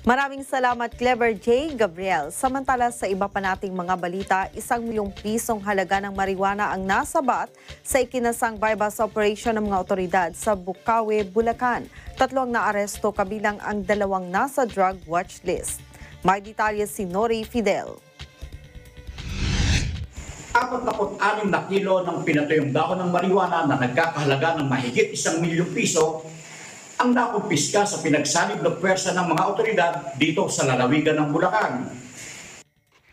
Maraming salamat Clever J. Gabriel. Samantala sa iba pa nating mga balita, isang milyong pisong halaga ng marijuana ang nasabat sa ikinasang bypass operation ng mga otoridad sa Bukawi, Bulacan. Tatlo ang naaresto kabilang ang dalawang nasa drug watch list. May detalye si Nori Fidel. 46 na kilo ng pinatayong dahon ng marijuana na nagkakahalaga ng mahigit isang milyong piso ang nakumpiska sa pinagsanib ng pwersa ng mga otoridad dito sa lalawigan ng Bulacan.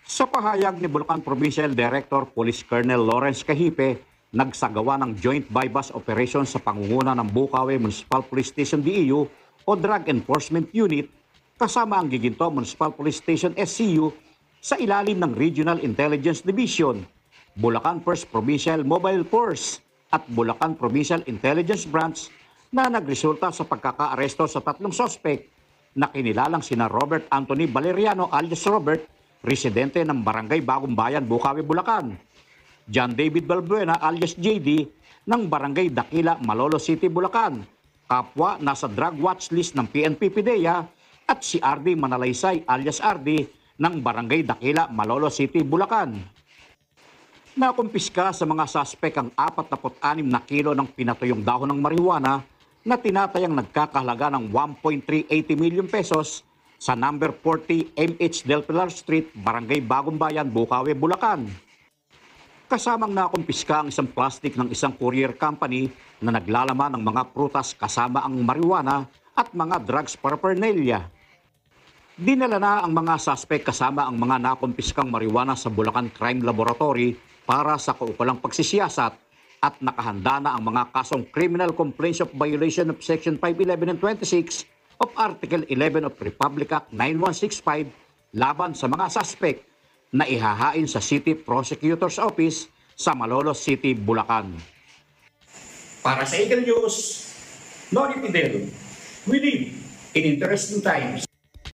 Sa pahayag ni Bulacan Provincial Director Police Colonel Lawrence Kahipe, nagsagawa ng joint bypass operation sa pangunguna ng Bukawi Municipal Police Station DEU o Drug Enforcement Unit kasama ang Giginto Municipal Police Station SCU sa ilalim ng Regional Intelligence Division, Bulacan First Provincial Mobile Force at Bulacan Provincial Intelligence Branch na nagresulta sa pagkakaaresto sa tatlong sospek na kinilalang sina Robert Anthony Valeriano alias Robert, residente ng Barangay Bagong Bayan, Bukawi, Bulacan. John David Balbuena alias JD ng Barangay Dakila, Malolo City, Bulacan. Kapwa nasa drug watch list ng PNP PIDEA at si RD Manalaysay alias RD ng Barangay Dakila, Malolo City, Bulacan. Nakumpiska sa mga suspek ang 46 na kilo ng pinatuyong dahon ng marijuana na tinatayang nagkakahalaga ng 1.380 million pesos sa number 40 MH Del Pilar Street, Barangay Bagong Bayan, Bukawi, Bulacan. Kasamang nakumpiska ang isang plastic ng isang courier company na naglalaman ng mga prutas kasama ang marijuana at mga drugs paraphernalia. Dinala na ang mga suspect kasama ang mga nakumpiskang marijuana sa Bulacan Crime Laboratory para sa kaukulang pagsisiyasat at nakahanda na ang mga kasong criminal complaints of violation of Section 511 and 26 of Article 11 of Republic Act 9165 laban sa mga suspect na ihahain sa City Prosecutor's Office sa Malolos City, Bulacan. Para sa Eagle News, Nori Pidero, we live in interesting times